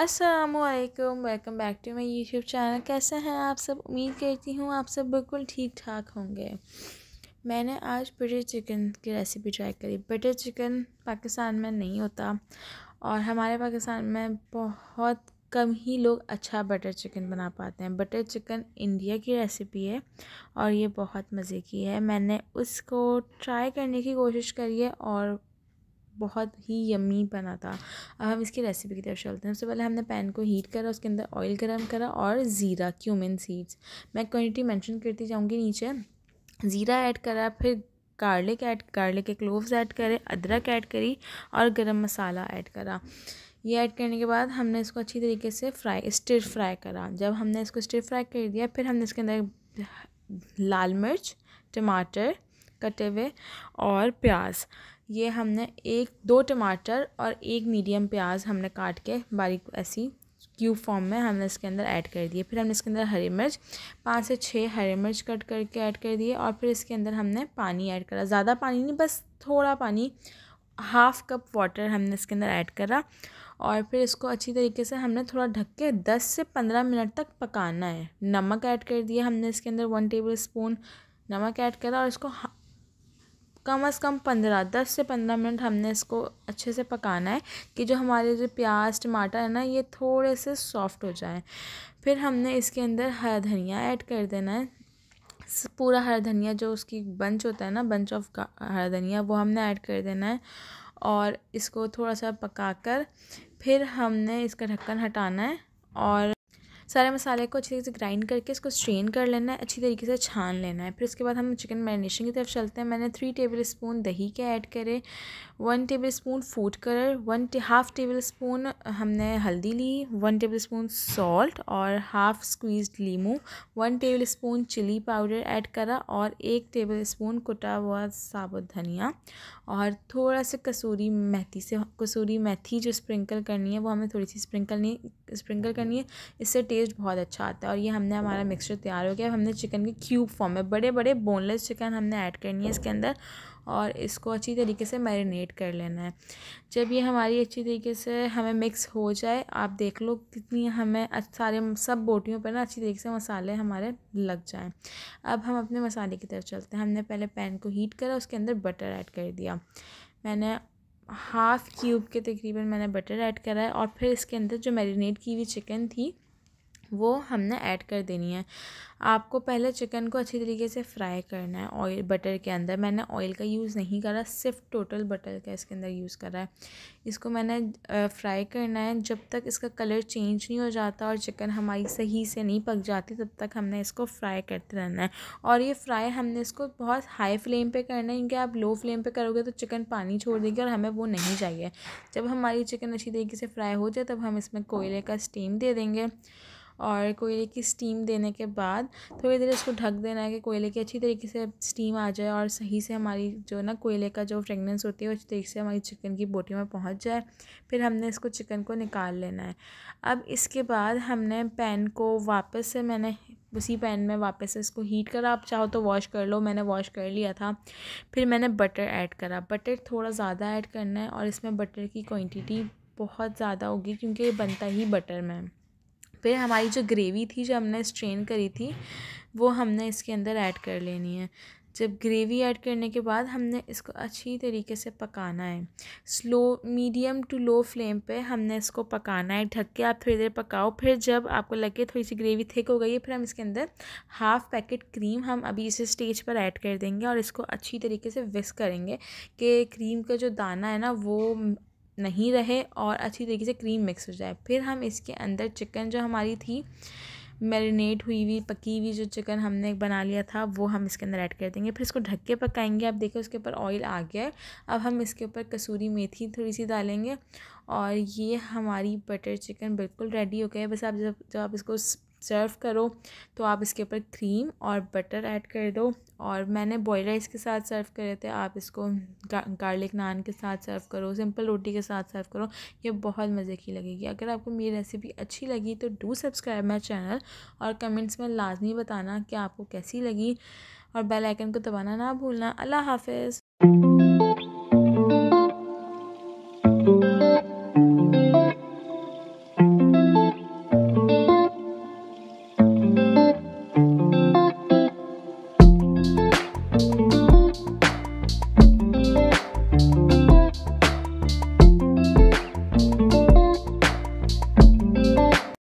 असलकम welcome back to my YouTube channel कैसे हैं आप सब उम्मीद करती हूँ आप सब बिल्कुल ठीक ठाक होंगे मैंने आज बटर चिकन की रेसिपी ट्राई करी बटर चिकन पाकिस्तान में नहीं होता और हमारे पाकिस्तान में बहुत कम ही लोग अच्छा बटर चिकन बना पाते हैं बटर चिकन इंडिया की रेसिपी है और ये बहुत मज़े की है मैंने उसको ट्राई करने की कोशिश करी है और बहुत ही यमी बना था अब हम इसकी रेसिपी की तरफ चलते हैं सबसे पहले हमने पैन को हीट करा उसके अंदर ऑयल गर्म करा और ज़ीरा क्यूमिन सीड्स मैं क्वान्टिटी मैंशन करती जाऊँगी नीचे ज़ीरा ऐड करा फिर गार्लिक ऐड गार्लिक के क्लोव्स ऐड करे अदरक ऐड करी और गरम मसाला ऐड करा ये ऐड करने के बाद हमने इसको अच्छी तरीके से फ्राई स्टिर फ्राई करा जब हमने इसको स्टिर फ्राई कर दिया फिर हमने इसके अंदर लाल मिर्च टमाटर कटे हुए और प्याज ये हमने एक दो टमाटर और एक मीडियम प्याज हमने काट के बारीक ऐसी क्यूब फॉर्म में हमने इसके अंदर ऐड कर दिए फिर हमने इसके अंदर हरी मिर्च पाँच से छः हरी मिर्च कट करके ऐड कर दिए और फिर इसके अंदर हमने पानी ऐड करा ज़्यादा पानी नहीं बस थोड़ा पानी हाफ़ कप वाटर हमने इसके अंदर ऐड करा और फिर इसको अच्छी तरीके से हमने थोड़ा ढक के दस से पंद्रह मिनट तक पकाना है नमक ऐड कर दिया हमने इसके अंदर वन टेबल स्पून नमक ऐड करा और इसको कम से कम पंद्रह दस से पंद्रह मिनट हमने इसको अच्छे से पकाना है कि जो हमारे जो प्याज टमाटर है ना ये थोड़े से सॉफ्ट हो जाए फिर हमने इसके अंदर हरा धनिया ऐड कर देना है पूरा हरा धनिया जो उसकी बंच होता है ना बंच ऑफ हरा धनिया वो हमने ऐड कर देना है और इसको थोड़ा सा पकाकर फिर हमने इसका ढक्कन हटाना है और सारे मसाले को अच्छी तरीके से ग्राइंड करके इसको स्ट्रेन कर लेना है अच्छी तरीके से छान लेना है फिर उसके बाद हम चिकन मैरिनेशन की तरफ चलते हैं मैंने थ्री टेबल स्पून दही के ऐड करे one tablespoon food colour one half tablespoon हमने हल्दी ली वन टेबल स्पून सॉल्ट और हाफ़ स्क्वीज लीमू one tablespoon chilli powder add करा और एक टेबल स्पून कुटा हुआ साबुत धनिया और थोड़ा सा कसूरी मेथी से कसूरी मेथी जो स्प्रिंकल करनी है वो हमें थोड़ी सी स्प्रिंकल नहीं स्प्रिंकल करनी है इससे टेस्ट बहुत अच्छा आता है और ये हमने हमारा मिक्सचर तैयार हो गया हमने चिकन के क्यूब फॉर्म में बड़े बड़े बोनलेस चिकन हमने ऐड करनी है इसके अंदर और इसको अच्छी तरीके से मैरिनेट कर लेना है जब ये हमारी अच्छी तरीके से हमें मिक्स हो जाए आप देख लो कितनी हमें सारे सब बोटियों पर ना अच्छी तरीके से मसाले हमारे लग जाएं अब हम अपने मसाले की तरफ चलते हैं हमने पहले पैन को हीट करा उसके अंदर बटर ऐड कर दिया मैंने हाफ़ क्यूब के तकरीबन मैंने बटर ऐड करा है और फिर इसके अंदर जो मैरिनेट की हुई चिकन थी वो हमने ऐड कर देनी है आपको पहले चिकन को अच्छी तरीके से फ्राई करना है ऑयल बटर के अंदर मैंने ऑयल का यूज़ नहीं करा सिर्फ टोटल बटर का इसके अंदर यूज़ करा है इसको मैंने फ्राई करना है जब तक इसका कलर चेंज नहीं हो जाता और चिकन हमारी सही से नहीं पक जाती तब तक हमने इसको फ्राई करते रहना है और ये फ्राई हमने इसको बहुत हाई फ्लेम पर करना है क्योंकि आप लो फ्लेम पर करोगे तो चिकन पानी छोड़ देगी और हमें वो नहीं चाहिए जब हमारी चिकन अच्छी तरीके से फ्राई हो जाए तब हम इसमें कोयले का स्टीम दे देंगे और कोयले की स्टीम देने के बाद थोड़ी देर इसको ढक देना है कि कोयले की अच्छी तरीके से स्टीम आ जाए और सही से हमारी जो ना कोयले का जो फ्रेगनेंस होती है अच्छी तरीके से हमारी चिकन की बोटी में पहुँच जाए फिर हमने इसको चिकन को निकाल लेना है अब इसके बाद हमने पैन को वापस से मैंने उसी पैन में वापस से इसको हीट करा आप चाहो तो वॉश कर लो मैंने वॉश कर लिया था फिर मैंने बटर ऐड करा बटर थोड़ा ज़्यादा ऐड करना है और इसमें बटर की क्वांटिटी बहुत ज़्यादा होगी क्योंकि ये बनता ही बटर में फिर हमारी जो ग्रेवी थी जो हमने स्ट्रेन करी थी वो हमने इसके अंदर ऐड कर लेनी है जब ग्रेवी ऐड करने के बाद हमने इसको अच्छी तरीके से पकाना है slow medium to low flame पे हमने इसको पकाना है ढक के आप थोड़ी देर पकाओ फिर जब आपको लगे थोड़ी सी ग्रेवी थिक हो गई है फिर हम इसके अंदर हाफ़ पैकेट क्रीम हम अभी इसे स्टेज पर ऐड कर देंगे और इसको अच्छी तरीके से विस्क करेंगे कि क्रीम का जो दाना है ना वो नहीं रहे और अच्छी तरीके से क्रीम मिक्स हो जाए फिर हम इसके अंदर चिकन जो हमारी थी मैरिनेट हुई हुई पकी हुई जो चिकन हमने बना लिया था वो हम इसके अंदर ऐड कर देंगे फिर इसको ढक के पकाएंगे आप देखें उसके ऊपर ऑयल आ गया है अब हम इसके ऊपर कसूरी मेथी थोड़ी सी डालेंगे और ये हमारी बटर चिकन बिल्कुल रेडी हो गया है बस आप जब जब आप इसको सर्व करो तो आप इसके ऊपर क्रीम और बटर ऐड कर दो और मैंने बॉयल राइस के साथ सर्व करे थे आप इसको गार्लिक नान के साथ सर्व करो सिंपल रोटी के साथ सर्व करो ये बहुत मज़े की लगेगी अगर आपको मेरी रेसिपी अच्छी लगी तो डू सब्सक्राइब माई चैनल और कमेंट्स में लाजमी बताना कि आपको कैसी लगी और बेल आइकन को दबाना ना भूलना अल्लाह हाफिज़